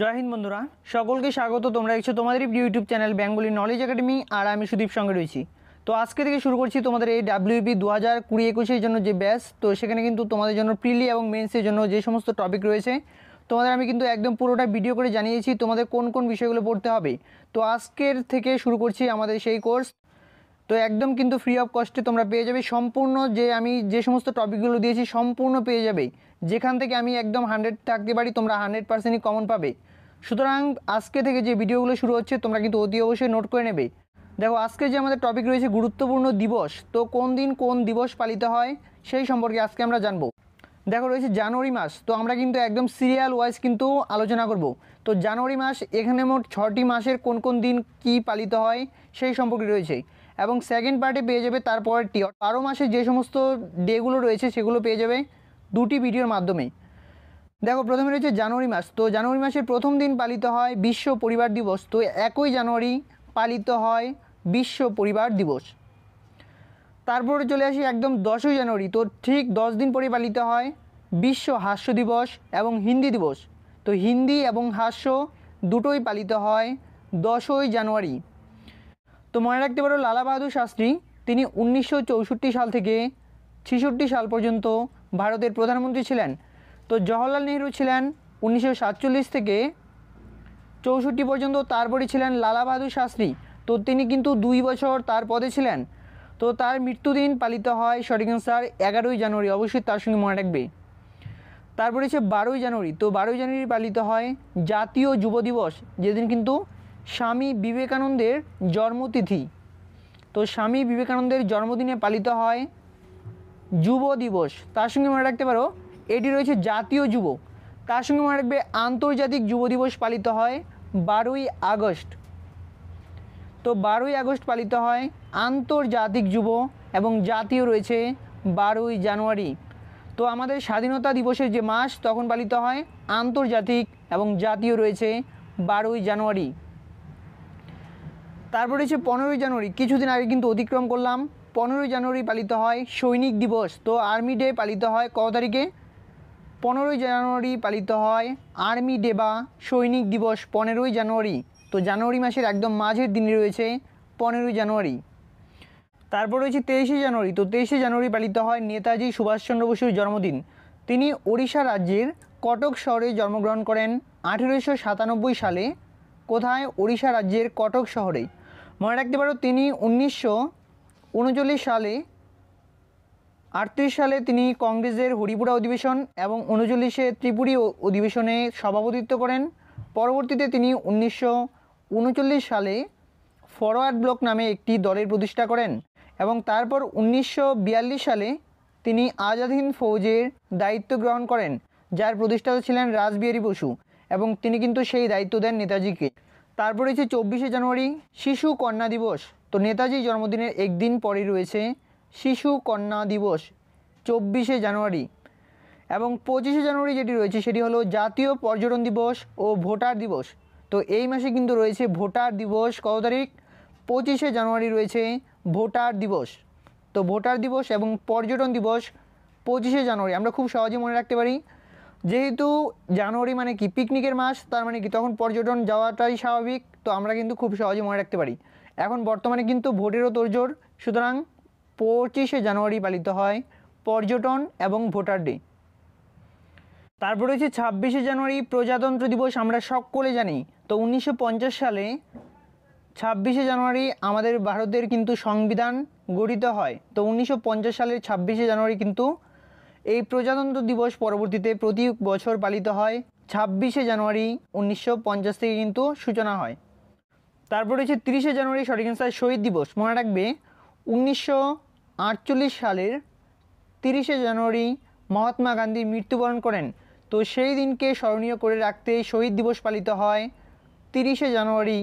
জয় হিন্দ বন্ধুরা সকলকে স্বাগত তোমরা দেখছো তোমাদের YouTube channel Bengali knowledge academy আর আমি সুদীপ সঙ্গে রয়েছি তো আজকে থেকে শুরু করছি তোমাদের এই ডাব্লিউপি দু হাজার কুড়ি একুশের জন্য যে ব্যাস তো সেখানে কিন্তু তোমাদের জন্য প্রিলি এবং মেন্সের জন্য যে সমস্ত টপিক রয়েছে তোমাদের আমি কিন্তু একদম পুরোটা ভিডিও করে জানিয়েছি তোমাদের কোন কোন বিষয়গুলো পড়তে হবে তো আজকের থেকে শুরু করছি আমাদের সেই কোর্স তো একদম কিন্তু ফ্রি অফ কস্টে তোমরা পেয়ে যাবে সম্পূর্ণ যে আমি যে সমস্ত টপিকগুলো দিয়েছি সম্পূর্ণ পেয়ে যাবে যেখান থেকে আমি একদম হান্ড্রেড থাকতে পারি তোমরা হান্ড্রেড পার্সেন্টই কমন পাবে সুতরাং আজকে থেকে যে ভিডিওগুলো শুরু হচ্ছে তোমরা কিন্তু অতি অবশ্যই নোট করে নেবে দেখো আজকে যে আমাদের টপিক রয়েছে গুরুত্বপূর্ণ দিবস তো কোন দিন কোন দিবস পালিত হয় সেই সম্পর্কে আজকে আমরা জানবো দেখো রয়েছে জানুয়ারি মাস তো আমরা কিন্তু একদম সিরিয়াল ওয়াইজ কিন্তু আলোচনা করব তো জানুয়ারি মাস এখানে মোট ছটি মাসের কোন কোন দিন কি পালিত হয় সেই সম্পর্কে রয়েছে এবং সেকেন্ড পার্টে পেয়ে যাবে তারপরেরটি বারো মাসে যে সমস্ত ডেগুলো রয়েছে সেগুলো পেয়ে যাবে দুটি ভিডিওর মাধ্যমে দেখো প্রথমে রয়েছে জানুয়ারি মাস তো জানুয়ারি মাসের প্রথম দিন পালিত হয় বিশ্ব পরিবার দিবস তো একই জানুয়ারি পালিত হয় বিশ্ব পরিবার দিবস তারপরে চলে আসি একদম দশই জানুয়ারি তো ঠিক দশ দিন পরে পালিত হয় বিশ্ব হাস্য দিবস এবং হিন্দি দিবস তো হিন্দি এবং হাস্য দুটোই পালিত হয় দশই জানুয়ারি তো মনে রাখতে পারো লালা বাহাদুর শাস্ত্রী তিনি উনিশশো সাল থেকে ছেষট্টি সাল পর্যন্ত ভারতের প্রধানমন্ত্রী ছিলেন তো জওহরলাল নেহরু ছিলেন উনিশশো থেকে চৌষট্টি পর্যন্ত তারপরে ছিলেন লালা বাহাদুর শাস্ত্রী তো তিনি কিন্তু দুই বছর তার পদে ছিলেন তো তার মৃত্যুদিন পালিত হয় সঠিক অ্যান্সার এগারোই জানুয়ারি অবশ্যই তার সঙ্গে মনে রাখবে তারপরে হচ্ছে বারোই জানুয়ারি তো বারোই জানুয়ারি পালিত হয় জাতীয় যুব দিবস যেদিন কিন্তু স্বামী বিবেকানন্দের জন্মতিথি তো স্বামী বিবেকানন্দের জন্মদিনে পালিত হয় যুব দিবস তার সঙ্গে মনে রাখতে পারো এটি রয়েছে জাতীয় যুব তার সঙ্গে মনে রাখবে আন্তর্জাতিক যুব দিবস পালিত হয় বারোই আগস্ট তো বারোই আগস্ট পালিত হয় আন্তর্জাতিক যুব এবং জাতীয় রয়েছে বারোই জানুয়ারি তো আমাদের স্বাধীনতা দিবসের যে মাস তখন পালিত হয় আন্তর্জাতিক এবং জাতীয় রয়েছে বারোই জানুয়ারি তারপরে হচ্ছে পনেরোই জানুয়ারি কিছুদিন আগে কিন্তু অতিক্রম করলাম পনেরোই জানুয়ারি পালিত হয় সৈনিক দিবস তো আর্মি ডে পালিত হয় ক তারিখে পনেরোই জানুয়ারি পালিত হয় আর্মি ডে বা সৈনিক দিবস পনেরোই জানুয়ারি তো জানুয়ারি মাসের একদম মাঝের দিনে রয়েছে পনেরোই জানুয়ারি তারপর রয়েছে তেইশে জানুয়ারি তো তেইশে জানুয়ারি পালিত হয় নেতাজি সুভাষচন্দ্র বসুর জন্মদিন তিনি ওড়িশা রাজ্যের কটক শহরে জন্মগ্রহণ করেন আঠেরোশো সাতানব্বই সালে কোথায় ওড়িশা রাজ্যের কটক শহরে মনে রাখতে পারো তিনি উনিশশো উনচল্লিশ সালে আটত্রিশ সালে তিনি কংগ্রেসের হরিপুরা অধিবেশন এবং উনচল্লিশে ত্রিপুরী অধিবেশনে সভাপতিত্ব করেন পরবর্তীতে তিনি উনিশশো উনচল্লিশ সালে ফরওয়ার্ড ব্লক নামে একটি দলের প্রতিষ্ঠা করেন এবং তারপর উনিশশো সালে তিনি আজাদ হিন্দ ফৌজের দায়িত্ব গ্রহণ করেন যার প্রতিষ্ঠাতা ছিলেন রাজবিহারী বসু এবং তিনি কিন্তু সেই দায়িত্ব দেন নেতাজিকে তারপর রয়েছে চব্বিশে জানুয়ারি শিশু কন্যা দিবস তো নেতাজি জন্মদিনের একদিন পরে রয়েছে শিশু কন্যা দিবস চব্বিশে জানুয়ারি এবং পঁচিশে জানুয়ারি যেটি রয়েছে সেটি হলো জাতীয় পর্যটন দিবস ও ভোটার দিবস তো এই মাসে কিন্তু রয়েছে ভোটার দিবস কত তারিখ পঁচিশে জানুয়ারি রয়েছে ভোটার দিবস তো ভোটার দিবস এবং পর্যটন দিবস পঁচিশে জানুয়ারি আমরা খুব সহজে মনে রাখতে পারি যেহেতু জানুয়ারি মানে কি পিকনিকের মাস তার মানে কি তখন পর্যটন যাওয়াটাই স্বাভাবিক তো আমরা কিন্তু খুব সহজে মনে রাখতে পারি এখন বর্তমানে কিন্তু ভোটেরও তোড়জোড় সুতরাং পঁচিশে জানুয়ারি পালিত হয় পর্যটন এবং ভোটার ডে তারপর রয়েছে ছাব্বিশে জানুয়ারি প্রজাতন্ত্র দিবস আমরা সকলে জানি তো উনিশশো সালে ছাব্বিশে জানুয়ারি আমাদের ভারতের কিন্তু সংবিধান গঠিত হয় তো উনিশশো সালের ছাব্বিশে জানুয়ারি কিন্তু এই প্রজাতন্ত্র দিবস পরবর্তীতে প্রতি বছর পালিত হয় ছাব্বিশে জানুয়ারি উনিশশো থেকে কিন্তু সূচনা হয় তারপর হচ্ছে তিরিশে জানুয়ারি সঠিক অ্যান্সার শহীদ দিবস মনে রাখবে উনিশশো সালের তিরিশে জানুয়ারি মহাত্মা গান্ধী মৃত্যুবরণ করেন তো সেই দিনকে স্মরণীয় করে রাখতে শহীদ দিবস পালিত হয় তিরিশে জানুয়ারি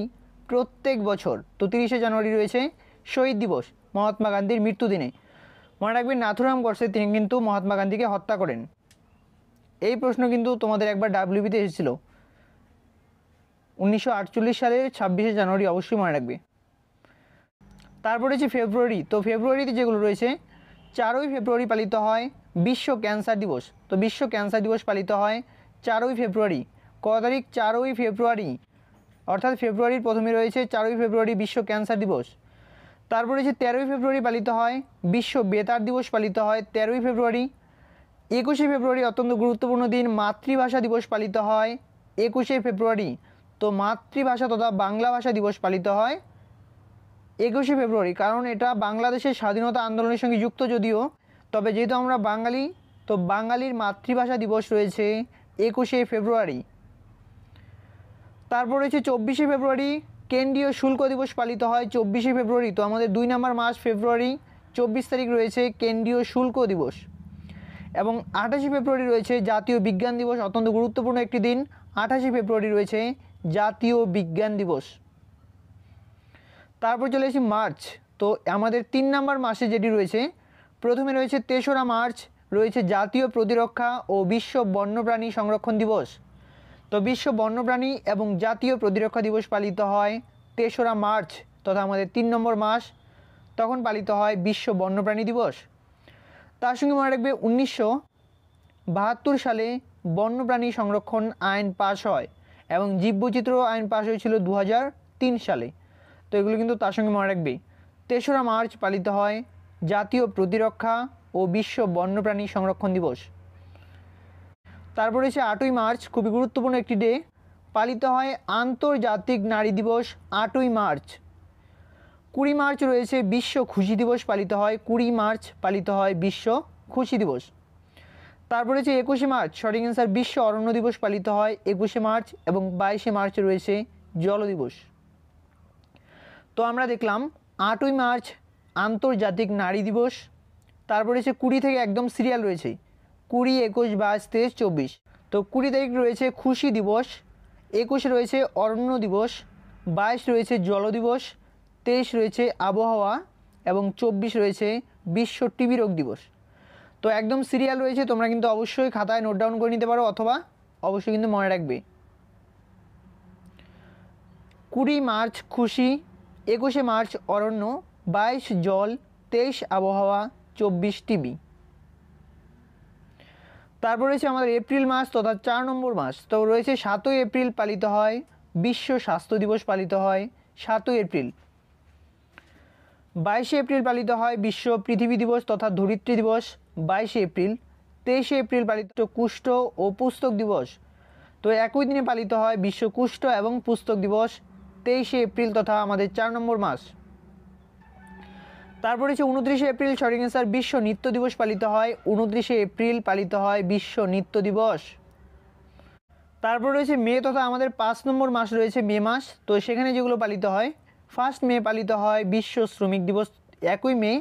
প্রত্যেক বছর তো তিরিশে জানুয়ারি রয়েছে শহীদ দিবস মহাত্মা গান্ধীর মৃত্যুদিনে মনে রাখবেন নাথুরাম গডসে তিনি কিন্তু মহাত্মা গান্ধীকে হত্যা করেন এই প্রশ্ন কিন্তু তোমাদের একবার ডাব্লিউবিতে এসেছিল উনিশশো সালে ছাব্বিশে জানুয়ারি অবশ্যই মনে রাখবে তারপর রয়েছে ফেব্রুয়ারি তো ফেব্রুয়ারিতে যেগুলো রয়েছে চারই ফেব্রুয়ারি পালিত হয় বিশ্ব ক্যান্সার দিবস তো বিশ্ব ক্যান্সার দিবস পালিত হয় চারই ফেব্রুয়ারি ক তারিখ চারই ফেব্রুয়ারি অর্থাৎ ফেব্রুয়ারির প্রথমে রয়েছে চারই ফেব্রুয়ারি বিশ্ব ক্যান্সার দিবস তারপরে যে তেরোই ফেব্রুয়ারি পালিত হয় বিশ্ব বেতার দিবস পালিত হয় তেরোই ফেব্রুয়ারি একুশে ফেব্রুয়ারি অত্যন্ত গুরুত্বপূর্ণ দিন মাতৃভাষা দিবস পালিত হয় একুশে ফেব্রুয়ারি তো মাতৃভাষা তথা বাংলা ভাষা দিবস পালিত হয় একুশে ফেব্রুয়ারি কারণ এটা বাংলাদেশের স্বাধীনতা আন্দোলনের সঙ্গে যুক্ত যদিও তবে যেহেতু আমরা বাঙালি তো বাঙালির মাতৃভাষা দিবস রয়েছে একুশে ফেব্রুয়ারি তারপর রয়েছে চব্বিশে ফেব্রুয়ারি কেন্দ্রীয় শুল্ক দিবস পালিত হয় চব্বিশে ফেব্রুয়ারি তো আমাদের দুই নম্বর মাস ফেব্রুয়ারি চব্বিশ তারিখ রয়েছে কেন্দ্রীয় শুল্ক দিবস এবং আঠাশে ফেব্রুয়ারি রয়েছে জাতীয় বিজ্ঞান দিবস অত্যন্ত গুরুত্বপূর্ণ একটি দিন আঠাশে ফেব্রুয়ারি রয়েছে জাতীয় বিজ্ঞান দিবস তারপর চলে এসেছি মার্চ তো আমাদের তিন নম্বর মাসে যেটি রয়েছে প্রথমে রয়েছে তেসরা মার্চ রয়েছে জাতীয় প্রতিরক্ষা ও বিশ্ব বন্যপ্রাণী সংরক্ষণ দিবস তো বিশ্ব বন্যপ্রাণী এবং জাতীয় প্রতিরক্ষা দিবস পালিত হয় তেসরা মার্চ তথা আমাদের তিন নম্বর মাস তখন পালিত হয় বিশ্ব বন্যপ্রাণী দিবস তার সঙ্গে মনে রাখবে উনিশশো বাহাত্তর সালে বন্যপ্রাণী সংরক্ষণ আইন পাশ হয় এবং জীববৈচিত্র আইন পাশ হয়েছিল দু সালে তো এগুলো কিন্তু তার সঙ্গে মনে রাখবে তেসরা মার্চ পালিত হয় জাতীয় প্রতিরক্ষা ও বিশ্ব বন্যপ্রাণী সংরক্ষণ দিবস তারপরে সে আটই মার্চ খুবই গুরুত্বপূর্ণ একটি ডে পালিত হয় আন্তর্জাতিক নারী দিবস আটই মার্চ কুড়ি মার্চ রয়েছে বিশ্ব খুশি দিবস পালিত হয় কুড়ি মার্চ পালিত হয় বিশ্ব খুশি দিবস তারপরে যে একুশে মার্চ সঠিক অ্যান্সার বিশ্ব অরণ্য দিবস পালিত হয় একুশে মার্চ এবং বাইশে মার্চ রয়েছে জল দিবস তো আমরা দেখলাম আটই মার্চ আন্তর্জাতিক নারী দিবস তারপরে সে কুড়ি থেকে একদম সিরিয়াল রয়েছে কুড়ি একুশ বাইশ তেইশ চব্বিশ তো কুড়ি তারিখ রয়েছে খুশি দিবস একুশে রয়েছে অরণ্য দিবস বাইশ রয়েছে জল দিবস তেইশ রয়েছে আবহাওয়া এবং চব্বিশ রয়েছে বিশ্ব টিবি রোগ দিবস তো একদম সিরিয়াল রয়েছে তোমরা কিন্তু অবশ্যই খাতায় নোট ডাউন করে নিতে পারো অথবা অবশ্যই কিন্তু মনে রাখবে কুড়ি মার্চ খুশি একুশে মার্চ অরণ্য বাইশ জল তেইশ আবহাওয়া চব্বিশ টিবি তারপর রয়েছে আমাদের এপ্রিল মাস তথা চার নম্বর মাস তো রয়েছে সাতই এপ্রিল পালিত হয় বিশ্ব স্বাস্থ্য দিবস পালিত হয় সাতই এপ্রিল বাইশে এপ্রিল পালিত হয় বিশ্ব পৃথিবী দিবস তথা ধরিত্রী দিবস বাইশে এপ্রিল তেইশে এপ্রিল পালিত কুষ্ঠ ও পুস্তক দিবস তো একই দিনে পালিত হয় বিশ্ব কুষ্ঠ এবং পুস্তক দিবস তেইশে এপ্রিল তথা আমাদের চার নম্বর মাস তারপর হচ্ছে উনত্রিশে এপ্রিল সঠিক অ্যান্সার বিশ্ব নৃত্য দিবস পালিত হয় উনত্রিশে এপ্রিল পালিত হয় বিশ্ব নৃত্য দিবস তারপর রয়েছে মে তথা আমাদের পাঁচ নম্বর মাস রয়েছে মে মাস তো সেখানে যেগুলো পালিত হয় ফার্স্ট মে পালিত হয় বিশ্ব শ্রমিক দিবস একই মে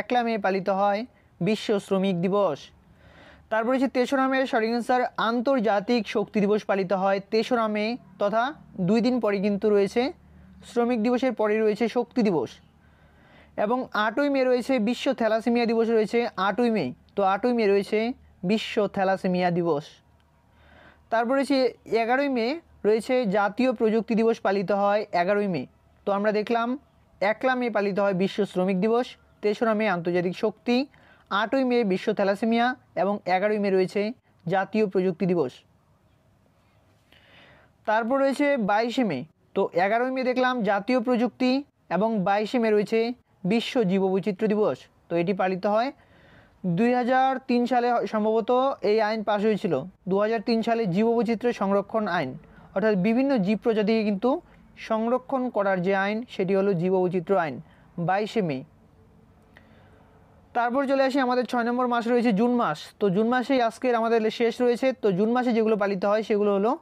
একলা মে পালিত হয় বিশ্ব শ্রমিক দিবস তারপর হচ্ছে তেসরা মে সঠিক স্যার আন্তর্জাতিক শক্তি দিবস পালিত হয় তেসরা মে তথা দুই দিন পরে কিন্তু রয়েছে শ্রমিক দিবসের পরে রয়েছে শক্তি দিবস এবং আটই মে রয়েছে বিশ্ব থ্যালাসেমিয়া দিবস রয়েছে আটই মে তো আটই মে রয়েছে বিশ্ব থ্যালাসেমিয়া দিবস তারপর রয়েছে এগারোই মে রয়েছে জাতীয় প্রযুক্তি দিবস পালিত হয় এগারোই মে তো আমরা দেখলাম একলা মে পালিত হয় বিশ্ব শ্রমিক দিবস তেসরা মে আন্তর্জাতিক শক্তি আটই মে বিশ্ব থ্যালাসেমিয়া এবং এগারোই মে রয়েছে জাতীয় প্রযুক্তি দিবস তারপর রয়েছে বাইশে মে তো এগারোই মে দেখলাম জাতীয় প্রযুক্তি এবং বাইশে মে রয়েছে বিশ্ব জীববৈচিত্র্য দিবস তো এটি পালিত হয় দুই সালে সম্ভবত এই আইন পাশ হয়েছিল দু সালে জীববৈচিত্র্য সংরক্ষণ আইন অর্থাৎ বিভিন্ন জীব প্রজাতিকে কিন্তু সংরক্ষণ করার যে আইন সেটি হলো জীববৈচিত্র্য আইন বাইশে মে তারপর চলে আসি আমাদের ছয় নম্বর মাস রয়েছে জুন মাস তো জুন মাসেই আজকের আমাদের শেষ রয়েছে তো জুন মাসে যেগুলো পালিত হয় সেগুলো হলো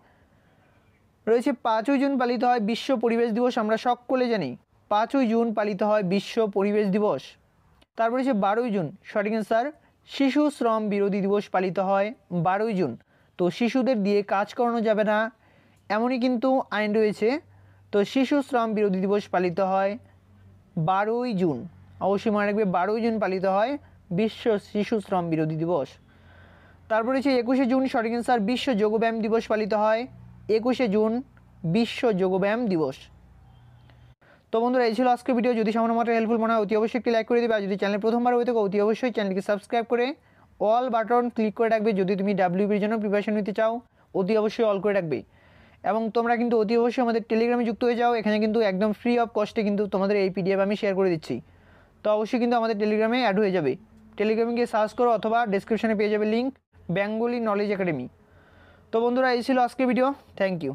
রয়েছে পাঁচই জুন পালিত হয় বিশ্ব পরিবেশ দিবস আমরা সকলে জানি পাঁচই জুন পালিত হয় বিশ্ব পরিবেশ দিবস তারপরে হচ্ছে বারোই জুন সঠিক অ্যান্সার শিশু শ্রম বিরোধী দিবস পালিত হয় বারোই জুন তো শিশুদের দিয়ে কাজ করানো যাবে না এমনই কিন্তু আইন রয়েছে তো শিশু শ্রম বিরোধী দিবস পালিত হয় বারোই জুন অবশ্যই মনে রাখবে বারোই জুন পালিত হয় বিশ্ব শিশু শ্রম বিরোধী দিবস তারপরে হচ্ছে একুশে জুন সঠিক অ্যান্সার বিশ্ব যোগব্যায়াম দিবস পালিত হয় একুশে জুন বিশ্ব যোগব্যায়াম দিবস তো বন্ধুরা এই ছিল আজকে ভিডিও যদি সামান্য মাত্র হেল্পফুল মনে হয় অতি অবশ্যই একটি লাইক করে দেবে আর যদি চ্যানেল প্রথমবার হয়ে থাকো অতি অবশ্যই চ্যানেলকে সাবস্ক্রাইব করে অল বাটন ক্লিক করে রাখবে যদি তুমি ডাব্লিউবির জন্য প্রিপারেশন নিতে চাও অতি অবশ্যই অল করে রাখবে এবং তোমরা কিন্তু অতি অবশ্যই আমাদের টেলিগ্রামে যুক্ত হয়ে যাও এখানে কিন্তু একদম ফ্রি অফ কস্টে কিন্তু তোমাদের এই পিডিএফ আমি শেয়ার করে দিচ্ছি তো অবশ্যই কিন্তু আমাদের টেলিগ্রামে অ্যাড হয়ে যাবে টেলিগ্রামে গিয়ে সার্চ করো অথবা ডিসক্রিপশানে পেয়ে যাবে লিঙ্ক বেঙ্গলি নলেজ একাডেমি তো বন্ধুরা এই ছিল আজকে ভিডিও থ্যাংক ইউ